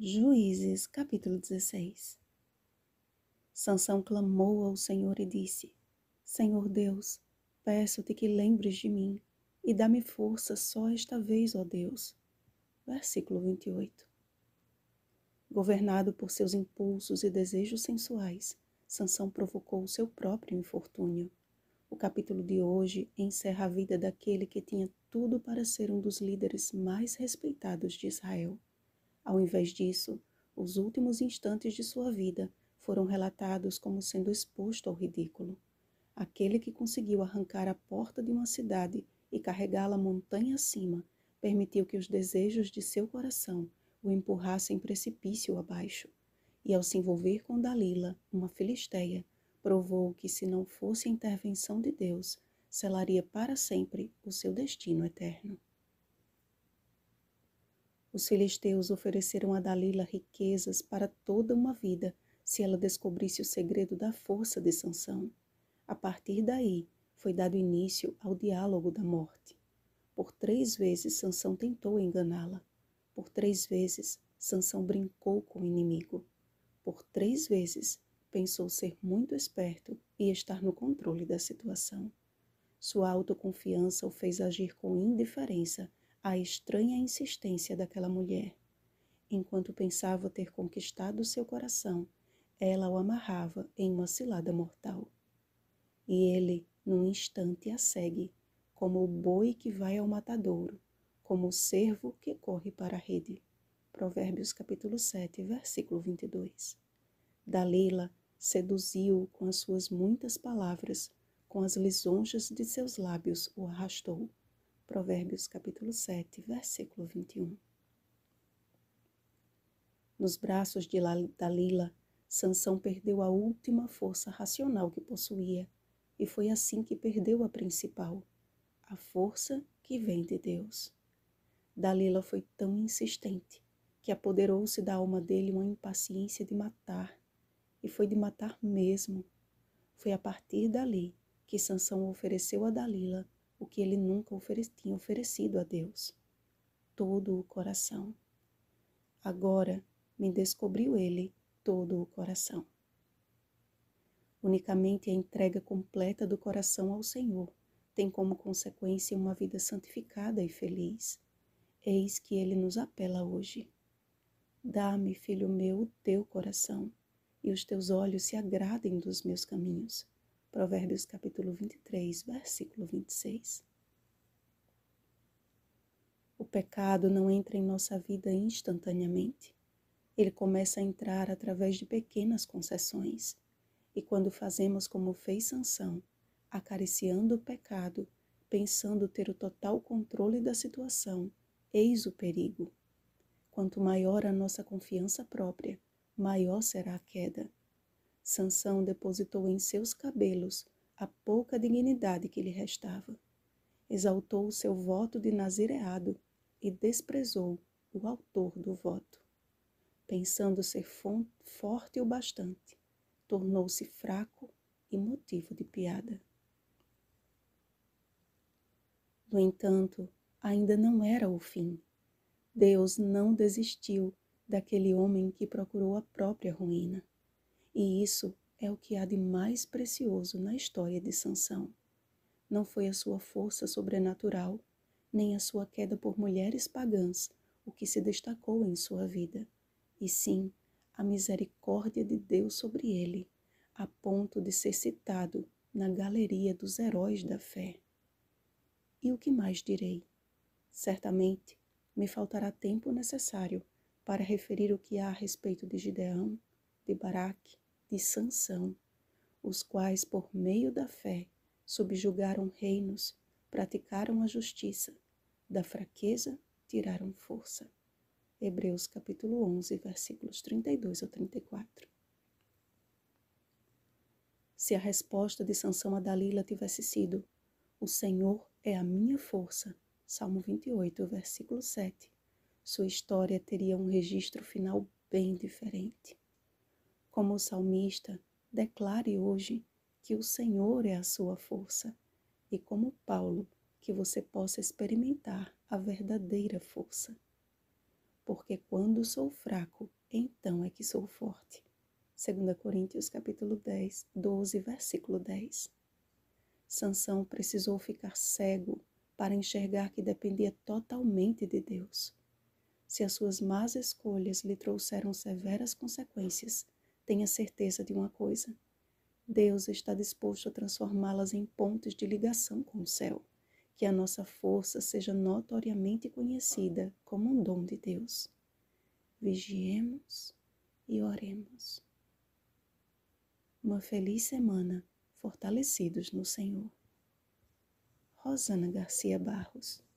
Juízes, capítulo 16. Sansão clamou ao Senhor e disse: Senhor Deus, peço-te que lembres de mim e dá-me força só esta vez, ó Deus. Versículo 28. Governado por seus impulsos e desejos sensuais, Sansão provocou o seu próprio infortúnio. O capítulo de hoje encerra a vida daquele que tinha tudo para ser um dos líderes mais respeitados de Israel ao invés disso, os últimos instantes de sua vida foram relatados como sendo exposto ao ridículo. Aquele que conseguiu arrancar a porta de uma cidade e carregá-la montanha acima permitiu que os desejos de seu coração o empurrassem precipício abaixo. E ao se envolver com Dalila, uma filisteia, provou que se não fosse a intervenção de Deus, selaria para sempre o seu destino eterno. Os filisteus ofereceram a Dalila riquezas para toda uma vida, se ela descobrisse o segredo da força de Sansão. A partir daí, foi dado início ao diálogo da morte. Por três vezes Sansão tentou enganá-la. Por três vezes Sansão brincou com o inimigo. Por três vezes pensou ser muito esperto e estar no controle da situação. Sua autoconfiança o fez agir com indiferença a estranha insistência daquela mulher. Enquanto pensava ter conquistado seu coração, ela o amarrava em uma cilada mortal. E ele, num instante, a segue, como o boi que vai ao matadouro, como o cervo que corre para a rede. Provérbios capítulo 7, versículo 22. Dalila seduziu com as suas muitas palavras, com as lisonjas de seus lábios o arrastou. Provérbios capítulo 7, versículo 21. Nos braços de Dalila, Sansão perdeu a última força racional que possuía, e foi assim que perdeu a principal, a força que vem de Deus. Dalila foi tão insistente que apoderou-se da alma dele uma impaciência de matar, e foi de matar mesmo. Foi a partir dali que Sansão ofereceu a Dalila o que ele nunca ofereci, tinha oferecido a Deus, todo o coração. Agora me descobriu ele todo o coração. Unicamente a entrega completa do coração ao Senhor tem como consequência uma vida santificada e feliz. Eis que ele nos apela hoje. Dá-me, filho meu, o teu coração, e os teus olhos se agradem dos meus caminhos Provérbios capítulo 23, versículo 26. O pecado não entra em nossa vida instantaneamente. Ele começa a entrar através de pequenas concessões. E quando fazemos como fez Sansão, acariciando o pecado, pensando ter o total controle da situação, eis o perigo. Quanto maior a nossa confiança própria, maior será a queda. Sansão depositou em seus cabelos a pouca dignidade que lhe restava. Exaltou o seu voto de nazireado e desprezou o autor do voto. Pensando ser forte o bastante, tornou-se fraco e motivo de piada. No entanto, ainda não era o fim. Deus não desistiu daquele homem que procurou a própria ruína. E isso é o que há de mais precioso na história de Sansão. Não foi a sua força sobrenatural, nem a sua queda por mulheres pagãs o que se destacou em sua vida, e sim a misericórdia de Deus sobre ele, a ponto de ser citado na galeria dos heróis da fé. E o que mais direi? Certamente me faltará tempo necessário para referir o que há a respeito de Gideão, de Baraque, de Sansão, os quais, por meio da fé, subjugaram reinos, praticaram a justiça, da fraqueza tiraram força. Hebreus capítulo 11, versículos 32 ao 34. Se a resposta de Sansão a Dalila tivesse sido: O Senhor é a minha força. Salmo 28, versículo 7. Sua história teria um registro final bem diferente. Como o salmista, declare hoje que o Senhor é a sua força e, como Paulo, que você possa experimentar a verdadeira força. Porque quando sou fraco, então é que sou forte. 2 Coríntios capítulo 10, 12, versículo 10. Sansão precisou ficar cego para enxergar que dependia totalmente de Deus. Se as suas más escolhas lhe trouxeram severas consequências, Tenha certeza de uma coisa: Deus está disposto a transformá-las em pontos de ligação com o céu. Que a nossa força seja notoriamente conhecida como um dom de Deus. Vigiemos e oremos. Uma feliz semana, fortalecidos no Senhor. Rosana Garcia Barros